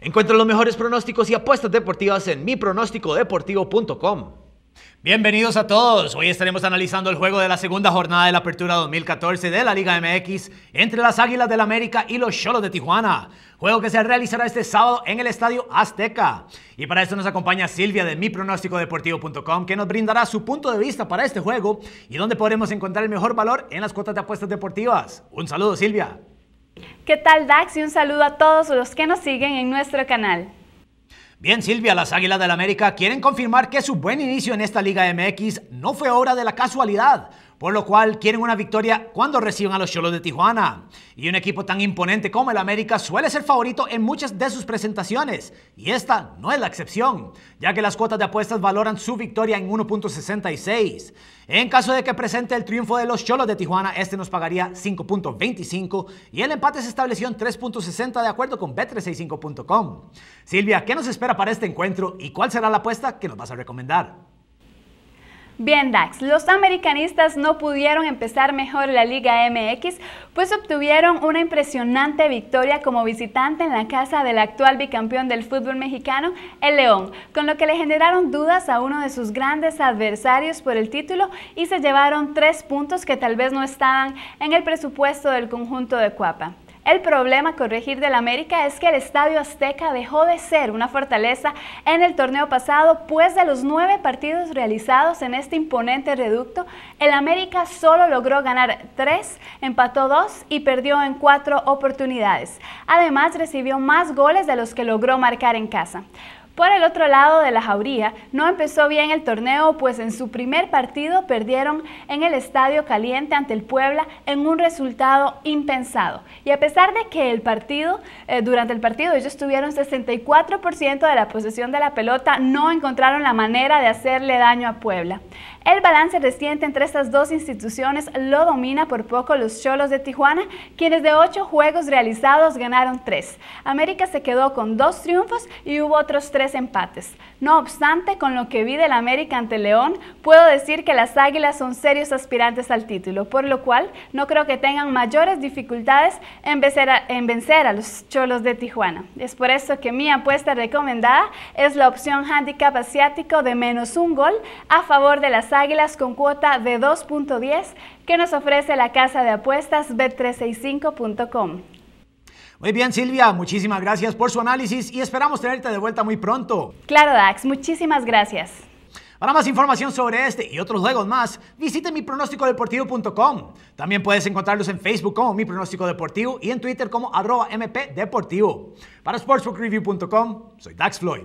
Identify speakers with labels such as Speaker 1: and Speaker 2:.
Speaker 1: Encuentra los mejores pronósticos y apuestas deportivas en mipronósticodeportivo.com. Bienvenidos a todos. Hoy estaremos analizando el juego de la segunda jornada de la Apertura 2014 de la Liga MX entre las Águilas del América y los Cholos de Tijuana. Juego que se realizará este sábado en el Estadio Azteca. Y para esto nos acompaña Silvia de mipronósticodeportivo.com que nos brindará su punto de vista para este juego y donde podremos encontrar el mejor valor en las cuotas de apuestas deportivas. Un saludo Silvia.
Speaker 2: ¿Qué tal Dax? Y un saludo a todos los que nos siguen en nuestro canal.
Speaker 1: Bien, Silvia, las Águilas del América quieren confirmar que su buen inicio en esta Liga MX no fue obra de la casualidad, por lo cual quieren una victoria cuando reciben a los Cholos de Tijuana. Y un equipo tan imponente como el América suele ser favorito en muchas de sus presentaciones. Y esta no es la excepción, ya que las cuotas de apuestas valoran su victoria en 1.66. En caso de que presente el triunfo de los Cholos de Tijuana, este nos pagaría 5.25 y el empate se estableció en 3.60 de acuerdo con bet365.com. Silvia, ¿qué nos espera para este encuentro y cuál será la apuesta que nos vas a recomendar?
Speaker 2: Bien, Dax, los americanistas no pudieron empezar mejor la Liga MX, pues obtuvieron una impresionante victoria como visitante en la casa del actual bicampeón del fútbol mexicano, el León, con lo que le generaron dudas a uno de sus grandes adversarios por el título y se llevaron tres puntos que tal vez no estaban en el presupuesto del conjunto de Cuapa. El problema a corregir del América es que el Estadio Azteca dejó de ser una fortaleza en el torneo pasado, pues de los nueve partidos realizados en este imponente reducto, el América solo logró ganar tres, empató dos y perdió en cuatro oportunidades. Además, recibió más goles de los que logró marcar en casa. Por el otro lado de la jauría, no empezó bien el torneo, pues en su primer partido perdieron en el Estadio Caliente ante el Puebla en un resultado impensado. Y a pesar de que el partido, eh, durante el partido ellos tuvieron 64% de la posesión de la pelota, no encontraron la manera de hacerle daño a Puebla. El balance reciente entre estas dos instituciones lo domina por poco los Cholos de Tijuana, quienes de ocho juegos realizados ganaron tres. América se quedó con dos triunfos y hubo otros tres empates. No obstante, con lo que vi del América ante León, puedo decir que las Águilas son serios aspirantes al título, por lo cual no creo que tengan mayores dificultades en vencer a, en vencer a los Cholos de Tijuana. Es por eso que mi apuesta recomendada es la opción handicap asiático de menos un gol a favor de las Águilas con cuota de 2.10 que nos ofrece la casa de apuestas bet365.com.
Speaker 1: Muy bien, Silvia, muchísimas gracias por su análisis y esperamos tenerte de vuelta muy pronto.
Speaker 2: Claro, Dax, muchísimas gracias. Para más información
Speaker 1: sobre este y otros juegos más, visite mipronósticodeportivo.com. También puedes encontrarlos en Facebook como Mi Pronóstico Deportivo y en Twitter como arroba mp Para sportsbookreview.com, soy Dax Floyd.